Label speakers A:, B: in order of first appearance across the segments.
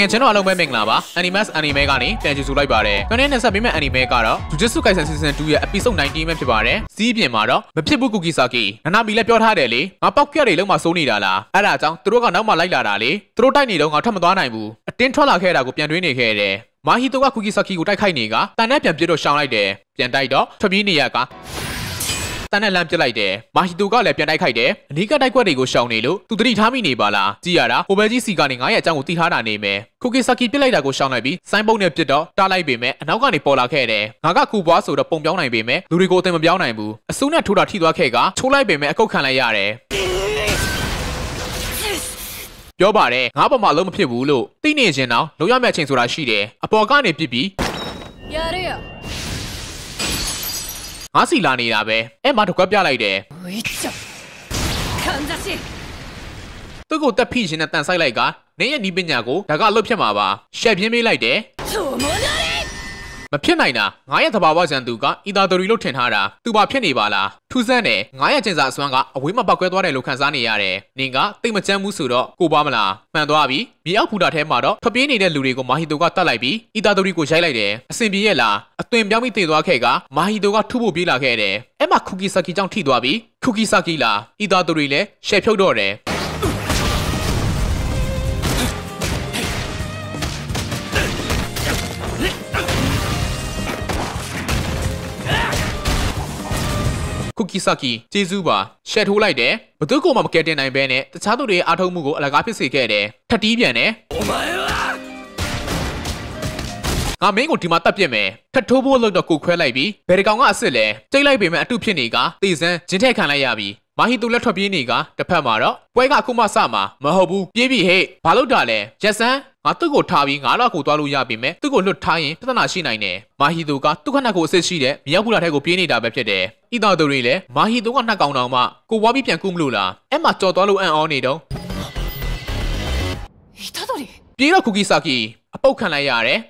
A: ငယ်ချင်းတို့အားလုံးပဲမင်္ဂလာပါ Animax Anime ကနေပြန်ကြည့်စုလိုက်ပါတယ်။ခဏနဲ့ဆက်ပြီးမဲ့ Anime ကတော့ Jujutsu Kaisen Season 2ရဲ့ Episode 19ပဲဖြစ်ပါတယ်။စီးပြင်မှာတော့မဖြစ်ဘူး Cookie Saki နာနာမီလည်းပြောထားတယ်လေ။ငါပောက်ကြက်တွေလုံးမစိုးနေတာလား။အဲ့ဒါကြောင့်သူတို့ကနောက်မှလိုက်လာတာလေ။သူတို့တိုက်နေတော့ငါထွက်မသွားနိုင်ဘူး။အတင်းထွက်လာခဲ့တာကိုပြန်တွေးနေခဲ့တယ်။မာဟီတိုက Cookie Saki ကိုတိုက်ခိုက်နေကတန်နဲ့ပြန်ပြစ်တော့ရှောင်လိုက်တယ်။ပြန်တိုက်တော့ထွက်ပြေးနေရကတန်နဲ့လမ်းပြစ်လိုက်တယ်မာဟီတိုကလည်းပြန်တိုက်ခိုက်တယ်အနီးကတိုက်ခွက်တွေကိုရှောင်နေလို့သူသတိထားမိနေပါလားကြည်ရတာဟိုဘဲကြီးစီကနေ900အကြောင်းကိုတိထားတာနေမယ်ကိုကီဆာကီပြစ်လိုက်တာကိုရှောင်လိုက်ပြီးဆိုင်းပုံနဲ့ပြစ်တော့တားလိုက်ပေမဲ့အနောက်ကနေပေါ်လာခဲ့တယ်ငါကကူပွားဆိုတော့ပုံပြောင်းနိုင်ပေမဲ့လူတွေကိုအသင်မပြောင်းနိုင်ဘူးအစိုးနဲ့ထိုးတာထိသွားခဲ့ကချိုးလိုက်ပေမဲ့အကုတ်ခံလိုက်ရတယ်ပြောပါတယ်ငါပေါ်မှာလုံးမဖြစ်ဘူးလို့သိနေခြင်းတော့လုံရမယ့်အချိန်ဆိုတာရှိတယ်အပေါ်ကနေပြစ်ပြီးရရငါစီလာနေတာပဲအဲ့မှာတကွက်ပြလိုက်တယ်သူ့ကိုတက်ဖိရှင်နဲ့တန်ဆိုင်လိုက်ကနင်းရဲ့နီးပညာကိုဒါကလွတ်ဖြစ်မှာပါရှက်ပြင်းပေးလိုက်တယ်မဖြစ်နိုင်တာငါရဲ့သဘာဝဇန်သူကဤသာတော်ရီလို့ထင်ထားတာသူပါဖြစ်နေပါလားထူးဆန်းတယ်ငါရဲ့ကျင်စာအစွမ်းကအဝေးမပောက်ကွဲသွားတယ်လို့ခန်းစားနေရတယ်နင်ကတိတ်မကြမ်းဘူးဆိုတော့ကိုပါမလားမှန်သွားပြီမြေအောက်ဖူတာထဲမှာတော့ထွက်ပြေးနေတဲ့လူတွေကိုမာဟီတိုကတတ်လိုက်ပြီးဤသာတော်ရီကိုရိုက်လိုက်တယ်အဆင်ပြေရဲ့လားသွင်ပြောင်းပြီးတည်သွားခဲ့ကမာဟီတိုကထုဖို့ပြေးလာခဲ့တယ်။အဲ့မှာခူကီဆာကီကြောင့်ထိသွားပြီးခူကီဆာကီလာအီတာတိုရီလည်းရှယ်ဖြုတ်တော့တယ်။ခုကီဆာကီကျေးဇူးပါရှက်ထိုးလိုက်တယ်ဘသူ့ကိုမှမကယ်တင်နိုင်ဘဲနဲ့တခြားသူတွေအားထုတ်မှုကိုအလကားဖြစ်စေခဲ့တယ်ထပ်တီးပြန်တယ်ငါမင်းကိုဒီမှာတတ်ပြစ်မယ်ထထိုးဖို့လို့တော့ကိုခွဲလိုက်ပြီးဘယ်တကောင်ကအစ်စ်လဲကျိတ်လိုက်ပေမဲ့အတုဖြစ်နေကတေစံဂျင်းထက်ခံလိုက်ရပြီးမာဟီတူလက်ထွက်ပြေးနေကတစ်ဖက်မှာတော့ပွဲကခုမှစမှာမဟုတ်ဘူးပြေးပြီဟဲ့ဘာလို့တာလဲရက်စံငါသူ့ကိုထားပြီးငါတော့ကိုသွားလို့ရပြီမဲ့သူ့ကိုလွတ်ထားရင်ပြဿနာရှိနိုင်တယ်မာဟီတူကသူ့ခဏကိုအစ်စ်ရှိတဲ့မရောက်ဘူးလားထဲကိုပြေးနေတာပဲဖြစ်တယ်ဤတော်သူတွေလည်းမာဟီတူကနှက်ကောင်တောင်မှကိုဝါပြီးပြန်ကူးမလို့လားအဲ့မှာကြော်သွားလို့အံ့ဩနေတော့ဤတော်သူတွေပြေးတော့ကူကီဆာကီအပုတ်ခံလိုက်ရတယ်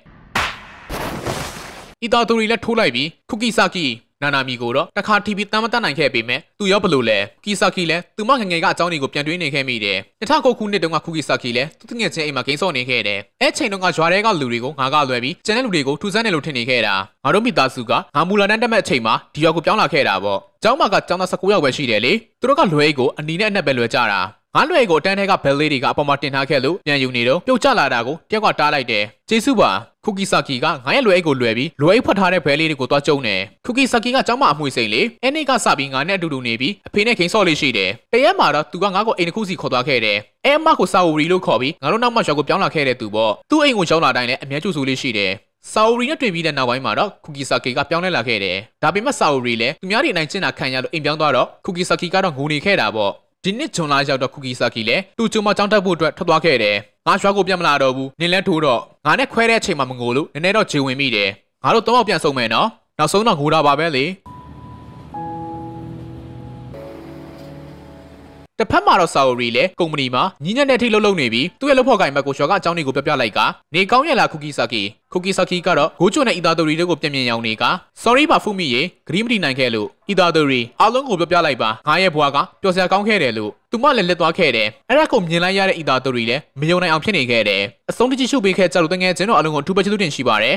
A: အီတာတိုရီလည်းထိုးလိုက်ပြီးခုကီဆာကီနာနာမီကိုတော့တခါ TV တမ်းမတတ်နိုင်ခဲ့ပေမဲ့သူရောဘလို့လဲကီဆာကီလည်းသူမငငယ်ကအကြောင်းတွေကိုပြန်တွေးနေခဲ့မိတယ်2009ခုနှစ်တုန်းကခုကီဆာကီလည်းသူတငယ်ချင်းအိမ်မှာဂိမ်းဆော့နေခဲ့တယ်အဲချိန်တုန်းကရွာထဲကလူတွေကိုငါကလွယ်ပြီးကျန်တဲ့လူတွေကိုထူဆန်းတယ်လို့ထင်နေခဲ့တာငါတို့မိသားစုကငါမူလာတန်းတက်မဲ့အချိန်မှာဒီရောကိုပြောင်းလာခဲ့တာပေါ့ကျောင်းမှာကကျောင်းသား19ယောက်ပဲရှိတယ်လေသူတို့ကလွယ်ကိုအနီနဲ့အနက်ပဲလွယ်ကြတာငါလွယ်ကိုတန်းထဲကဘယ်လေးတွေကအပေါ်မှာတင်ထားခဲ့လို့ပြန်ယူနေတော့ပြုတ်ကျလာတာကိုတယောက်ကတားလိုက်တယ်ကျေးဇူးပါခုကီဆာကီကငါရဲ့လွယ်အိတ်ကိုလွယ်ပြီးလွယ်အိတ်ဖွက်ထားတဲ့ဘဲလေးတွေကိုသွားကျုံတယ်ခုကီဆာကီကကြောင်းမအမွှေစိန်လေအဲနေ့ကစပြီးငါနဲ့အတူတူနေပြီးအဖေနဲ့ခင်ဆော့လေးရှိတယ်တရက်မှာတော့သူကငါ့ကိုအိမ်တစ်ခုစီခေါ်သွားခဲ့တယ်အဲမကိုစာဝရီလို့ခေါ်ပြီးငါတို့နောက်မှရွာကိုပြောင်းလာခဲ့တဲ့သူပေါ့သူ့အိမ်ကိုရောက်လာတိုင်းလည်းအမြဲကျူဆူလေးရှိတယ်စာအိုရီနဲ့တွေ့ပြီးတဲ့နောက်ပိုင်းမှာတော့ကူကီဆာကီကပြောင်းလဲလာခဲ့တယ်။ဒါပေမဲ့စာအိုရီလည်းသူများတွေအနိုင်ကျင့်တာခံရလို့အိမ်ပြောင်းသွားတော့ကူကီဆာကီကတော့ငိုနေခဲ့တာပေါ့။ဒီနှစ်ဂျွန်လရောက်တော့ Cookie Saki လည်းတူချုံမကြောင်းတက်ဖို့အတွက်ထွက်သွားခဲ့တယ်။ငါရွာကိုပြန်မလာတော့ဘူး။နင်လည်းထိုးတော့ငါနဲ့ခွဲတဲ့အချိန်မှာမငိုလို့နည်းနည်းတော့ဂျေဝင်မိတယ်။ငါတို့တော့ပြန်ဆုံမယ်နော်။နောက်ဆုံးတော့ငိုတာပါပဲလေ။တစ်ဖက်မှာတော့စာအိုရီလည်းကုမ္ပဏီမှာညီညွတ်တဲ့ထိတ်လှုပ်လှုပ်နေပြီးသူ့ရဲ့လုပ်ဖော်ကိုင်ဘက်ကိုရှော့ကအကြောင်းတွေကိုပြပြလိုက်ကနေကောင်းရလာကူကီဆာကီကူကီဆာကီကတော့ဂိုချိုနဲ့အီတာတိုရီတို့ကိုပြင်ပြင်ရောင်းနေက sorry ပါဖူမီရေဂရီးမတီနိုင်ခဲ့လို့အီတာတိုရီအလုံးကိုပြပြလိုက်ပါငါရဲ့ဘွားကပျော်စရာကောင်းခဲ့တယ်လို့သူမလည်းလက်သွားခဲ့တယ်အဲ့ဒါကိုမြင်လိုက်ရတဲ့အီတာတိုရီလည်းမယုံနိုင်အောင်ဖြစ်နေခဲ့တယ်အဆုံးတကြီးရှုပ်ပေးခဲ့ကြလို့တကယ်ချင်းတော့အလုံးကိုအထူးပဲချစ်သူတင်ရှိပါတယ်